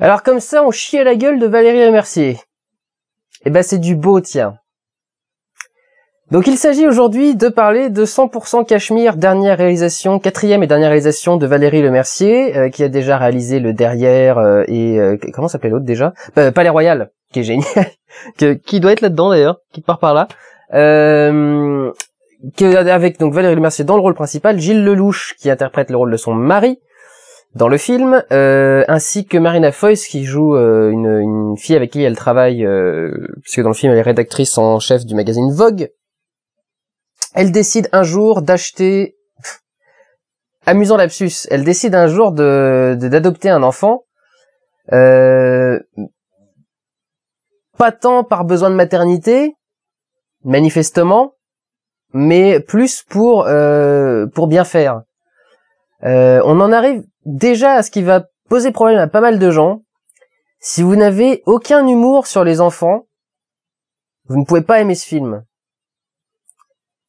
Alors comme ça, on chie à la gueule de Valérie Mercier. Eh ben c'est du beau, tiens. Donc il s'agit aujourd'hui de parler de 100% Cachemire, dernière réalisation, quatrième et dernière réalisation de Valérie Lemercier, euh, qui a déjà réalisé le Derrière euh, et... Euh, comment s'appelait l'autre déjà bah, Palais Royal, qui est génial, qui doit être là-dedans d'ailleurs, qui part par là. Que, avec donc Valérie Lemercier dans le rôle principal, Gilles Lelouch qui interprète le rôle de son mari, dans le film, euh, ainsi que Marina Foyce qui joue euh, une, une, fille avec qui elle travaille, euh, puisque dans le film elle est rédactrice en chef du magazine Vogue. Elle décide un jour d'acheter, amusant lapsus, elle décide un jour de d'adopter un enfant, euh, pas tant par besoin de maternité, manifestement, mais plus pour pour bien faire. on en arrive déjà, ce qui va poser problème à pas mal de gens, si vous n'avez aucun humour sur les enfants, vous ne pouvez pas aimer ce film.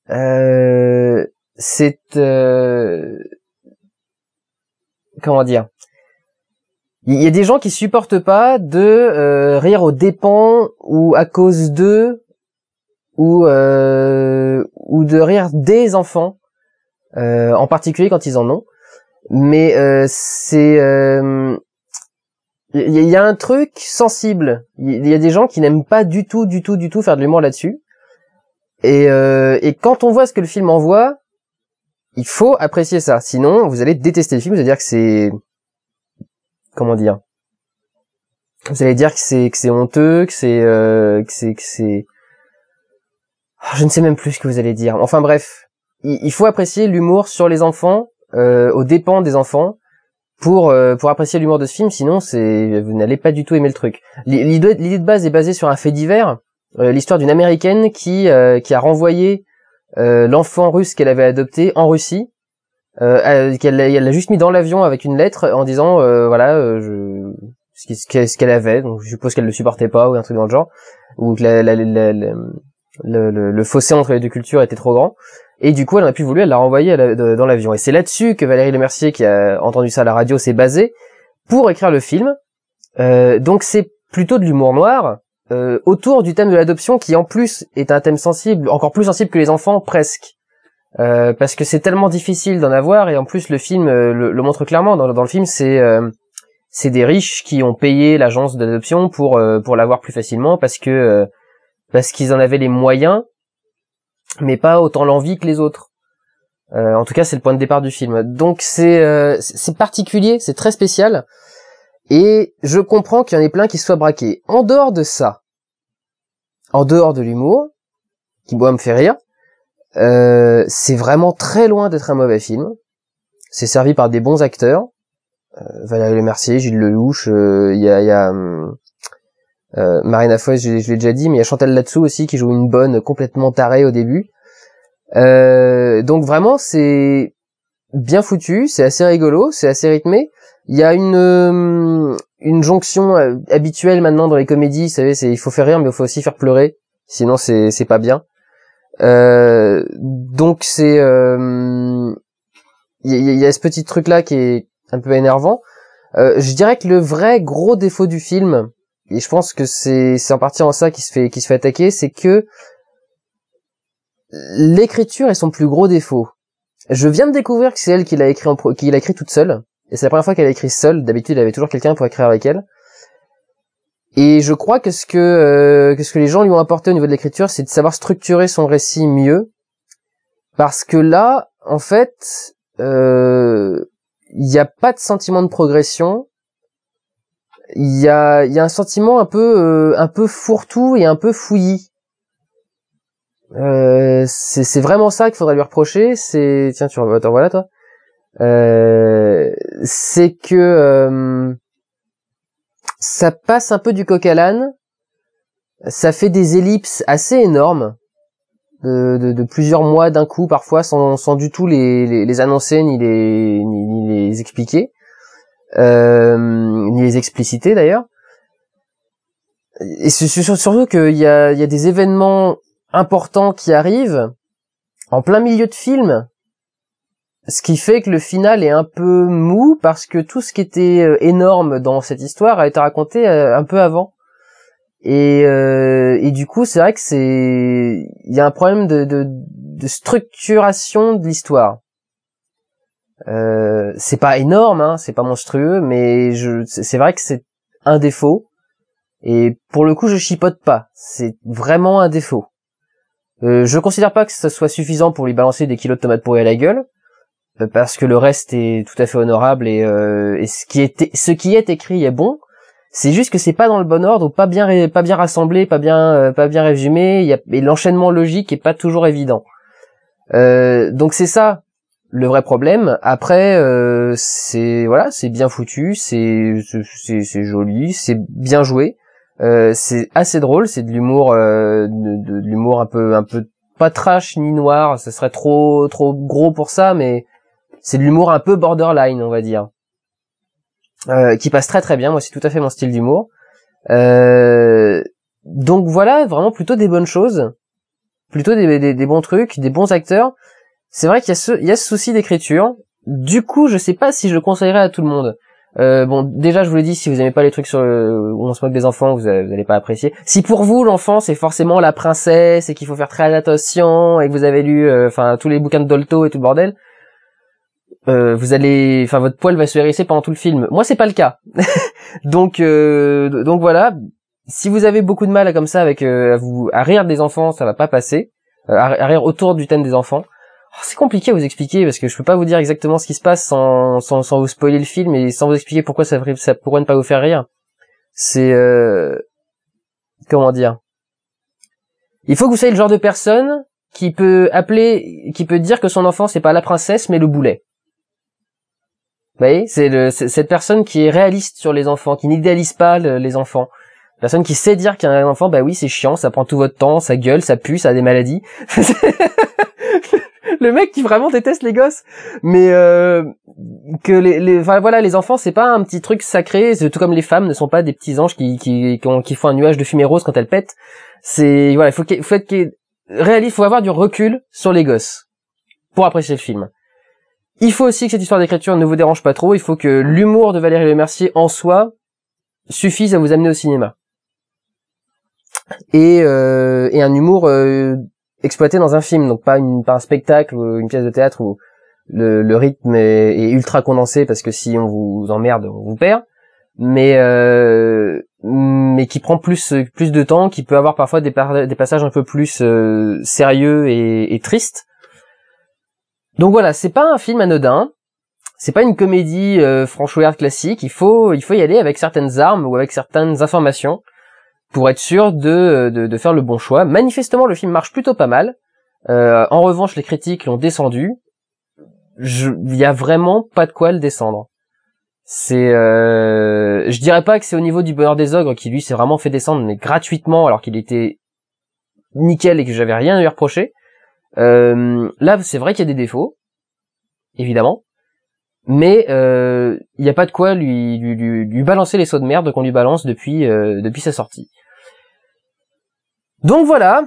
Euh, c'est euh, comment dire Il y a des gens qui supportent pas de euh, rire aux dépens ou à cause d'eux ou ou de rire des enfants, en particulier quand ils en ont mais euh, c'est il euh, y, a un truc sensible. Il y, a des gens qui n'aiment pas du tout, du tout, du tout faire de l'humour là-dessus. Et, euh, et quand on voit ce que le film envoie, il faut apprécier ça. Sinon, vous allez détester le film. Vous allez dire que c'est comment dire Vous allez dire que c'est que c'est honteux, que c'est euh, que c'est que c'est je ne sais même plus ce que vous allez dire. Enfin bref, il faut apprécier l'humour sur les enfants euh, aux dépens des enfants pour euh, pour apprécier l'humour de ce film. Sinon, c'est vous n'allez pas du tout aimer le truc. L'idée de base est basée sur un fait divers, euh, l'histoire d'une américaine qui euh, qui a renvoyé l'enfant russe qu'elle avait adopté en Russie. qu'elle l'a juste mis dans l'avion avec une lettre en disant voilà je, ce qu'elle avait donc je suppose qu'elle le supportait pas ou un truc dans le genre ou que la, la, le, le, le, fossé entre les deux cultures était trop grand. Et du coup, elle n'a a plus voulu, elle l'a renvoyé dans l'avion. Et c'est là-dessus que Valérie Lemercier, qui a entendu ça à la radio, s'est basée pour écrire le film. Euh, donc c'est plutôt de l'humour noir euh, autour du thème de l'adoption, qui en plus est un thème sensible, encore plus sensible que les enfants, presque. Euh, parce que c'est tellement difficile d'en avoir, et en plus le film euh, le, le, montre clairement. Dans, dans le film, c'est c'est des riches qui ont payé l'agence d'adoption pour pour l'avoir plus facilement, parce que parce qu'ils en avaient les moyens, mais pas autant l'envie que les autres. Euh, en tout cas, c'est le point de départ du film. Donc euh, c'est particulier, c'est très spécial, et je comprends qu'il y en ait plein qui soient braqués. En dehors de ça, en dehors de l'humour, qui moi me fait rire, euh, c'est vraiment très loin d'être un mauvais film. C'est servi par des bons acteurs, Valérie Le Mercier, Gilles Lelouch, il y a hum, euh, Marina Foy je, l'ai déjà dit, mais il y a Chantal Latsou aussi qui joue une bonne complètement tarée au début. Euh, donc vraiment, c'est bien foutu, c'est assez rigolo, c'est assez rythmé. Il y a une euh, jonction euh, habituelle maintenant dans les comédies, vous savez, c'est il faut faire rire, mais il faut aussi faire pleurer, sinon c'est pas bien. donc c'est il y, a ce petit truc là qui est un peu énervant. je dirais que le vrai gros défaut du film, et je pense que c'est en partie en ça qu'il se fait qui se fait attaquer, c'est que l'écriture est son plus gros défaut. Je viens de découvrir que c'est elle qui l'a écrit en qui l'a écrit toute seule et c'est la première fois qu'elle a écrit seule. D'habitude, elle avait toujours quelqu'un pour écrire avec elle. Et je crois que ce que, euh, ce que les gens lui ont apporté au niveau de l'écriture, c'est de savoir structurer son récit mieux, parce que là, en fait, euh, il n'y a pas de sentiment de progression il y a, un sentiment un peu euh, un peu fourre-tout et un peu fouillis. Euh, c'est vraiment ça qu'il faudrait lui reprocher. C'est tiens, tu attends voilà toi. Euh, c'est que ça passe un peu du coq à l'âne. Ça fait des ellipses assez énormes de, plusieurs mois d'un coup parfois sans, du tout les, les, annoncer ni les, ni les expliquer ni euh, les expliciter d'ailleurs. Et c'est surtout qu'il y a, il y a des événements importants qui arrivent en plein milieu de film, ce qui fait que le final est un peu mou parce que tout ce qui était euh, énorme dans cette histoire a été raconté euh, un peu avant. Et, du coup, c'est vrai que c'est il y a un problème de structuration de l'histoire. Euh, c'est pas énorme, hein, c'est pas monstrueux, mais je, c'est vrai que c'est un défaut. Et pour le coup, je chipote pas. C'est vraiment un défaut. Euh, je considère pas que ça soit suffisant pour lui balancer des kilos de tomates pourries à la gueule, euh, parce que le reste est tout à fait honorable et, euh, ce, qui est, ce qui est écrit est bon. C'est juste que c'est pas dans le bon ordre, pas bien, pas bien rassemblé, pas bien, pas bien résumé. Y et l'enchaînement logique est pas toujours évident. donc c'est ça le vrai problème. Après, euh, c'est voilà, c'est bien foutu, c'est c'est joli, c'est bien joué, euh, c'est assez drôle, c'est de l'humour, euh, de, l'humour un peu un peu pas trash ni noir, ce serait trop trop gros pour ça, mais c'est de l'humour un peu borderline, on va dire, qui passe très très bien. Moi, c'est tout à fait mon style d'humour. donc voilà, vraiment plutôt des bonnes choses, plutôt des, des, des bons trucs, des bons acteurs c'est vrai qu'il y a ce, il souci d'écriture. Du coup, je sais pas si je le conseillerais à tout le monde. Euh, bon, déjà, je vous l'ai dit, si vous aimez pas les trucs sur le... où on se moque des enfants, vous, n'allez allez pas apprécier. Si pour vous, l'enfant, c'est forcément la princesse et qu'il faut faire très attention et que vous avez lu, euh, enfin, tous les bouquins de Dolto et tout le bordel, euh, vous allez, enfin, votre poil va se hérisser pendant tout le film. Moi, c'est pas le cas. donc, donc voilà. Si vous avez beaucoup de mal comme ça avec à vous rire des enfants, ça va pas passer. à rire autour du thème des enfants. Oh, c'est compliqué à vous expliquer parce que je peux pas vous dire exactement ce qui se passe sans, sans, vous spoiler le film et sans vous expliquer pourquoi ça, ça pourrait ne pas vous faire rire. C'est euh, comment dire Il faut que vous soyez le genre de personne qui peut appeler, qui peut dire que son enfant c'est pas la princesse mais le boulet. Vous voyez, c'est cette personne qui est réaliste sur les enfants, qui n'idéalise pas les enfants. personne qui sait dire qu'un enfant, bah oui, c'est chiant, ça prend tout votre temps, ça gueule, ça pue, ça a des maladies. le mec qui vraiment déteste les gosses. Mais euh, que les, les voilà, les enfants, c'est pas un petit truc sacré. C'est tout comme les femmes ne sont pas des petits anges qui qui, qui, font un nuage de fumée rose quand elles pètent. C'est voilà, faut qu'il faut être réaliste, faut avoir du recul sur les gosses pour apprécier le film. Il faut aussi que cette histoire d'écriture ne vous dérange pas trop. Il faut que l'humour de Valérie Le Mercier en soi suffise à vous amener au cinéma. Et, euh, et un humour euh, exploité dans un film, donc pas, une, pas un spectacle ou une pièce de théâtre où le, rythme est, ultra condensé parce que si on vous emmerde, on vous perd. Mais euh, mais qui prend plus plus de temps, qui peut avoir parfois des, des passages un peu plus euh, sérieux et, et tristes. Donc voilà, c'est pas un film anodin, c'est pas une comédie euh, classique. Il faut il faut y aller avec certaines armes ou avec certaines informations pour être sûr euh, de, de, faire le bon choix. Manifestement, le film marche plutôt pas mal. Euh, en revanche, les critiques l'ont descendu. Il y a vraiment pas de quoi le descendre. C'est, euh, je dirais pas que c'est au niveau du bonheur des ogres qui lui s'est vraiment fait descendre, mais gratuitement alors qu'il était nickel et que j'avais rien à lui reprocher. Euh, là, c'est vrai qu'il y a des défauts, évidemment, mais il n'y a pas de quoi lui, lui, balancer les sauts de merde qu'on lui balance depuis depuis sa sortie. Donc voilà,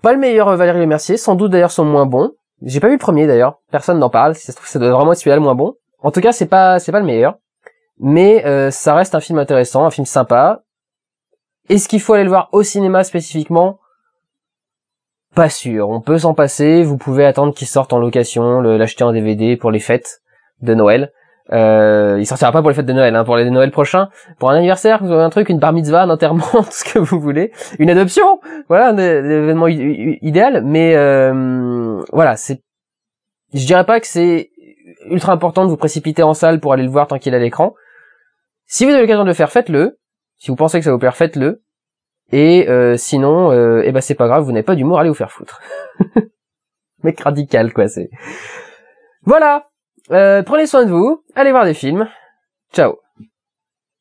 pas le meilleur euh, Valérie Mercier, sans doute d'ailleurs son moins bon. J'ai pas vu le premier d'ailleurs, personne n'en parle, si ça se trouve ça doit vraiment être celui-là le moins bon. En tout cas, c'est pas c'est pas le meilleur, mais euh, ça reste un film intéressant, un film sympa. Est-ce qu'il faut aller le voir au cinéma spécifiquement Pas sûr, on peut s'en passer, vous pouvez attendre qu'il sorte en location, l'acheter en DVD pour les fêtes de Noël. Euh, il sortira pas pour les fêtes de Noël, hein, pour les Noël prochains, pour un anniversaire, vous un truc, une bar mitzvah, un enterrement, ce que vous voulez, une adoption, voilà, événement idéal. Mais euh, voilà, c'est, je dirais pas que c'est ultra important de vous précipiter en salle pour aller le voir tant qu'il est à l'écran. Si vous avez l'occasion de le faire, faites-le. Si vous pensez que ça vous plaire, faites-le. Et euh, sinon, euh, eh ben c'est pas grave, vous n'avez pas d'humour, aller vous faire foutre. Mec radical quoi, c'est. Voilà. Euh, prenez soin de vous, allez voir des films. Ciao